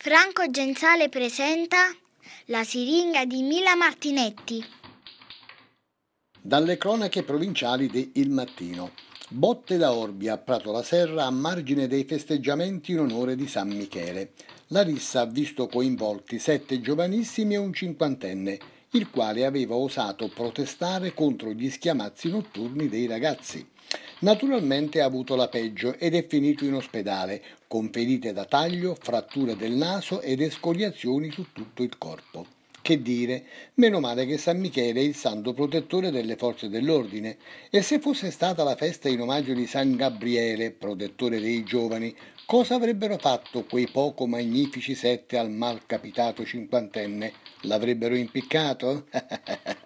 Franco Genzale presenta La siringa di Mila Martinetti. Dalle cronache provinciali di Il Mattino. Botte da Orbi a Prato la Serra a margine dei festeggiamenti in onore di San Michele. La rissa ha visto coinvolti sette giovanissimi e un cinquantenne, il quale aveva osato protestare contro gli schiamazzi notturni dei ragazzi. Naturalmente ha avuto la peggio ed è finito in ospedale, con ferite da taglio, fratture del naso ed escoriazioni su tutto il corpo. Che dire, meno male che San Michele è il santo protettore delle forze dell'ordine e se fosse stata la festa in omaggio di San Gabriele, protettore dei giovani, cosa avrebbero fatto quei poco magnifici sette al mal capitato cinquantenne? L'avrebbero impiccato?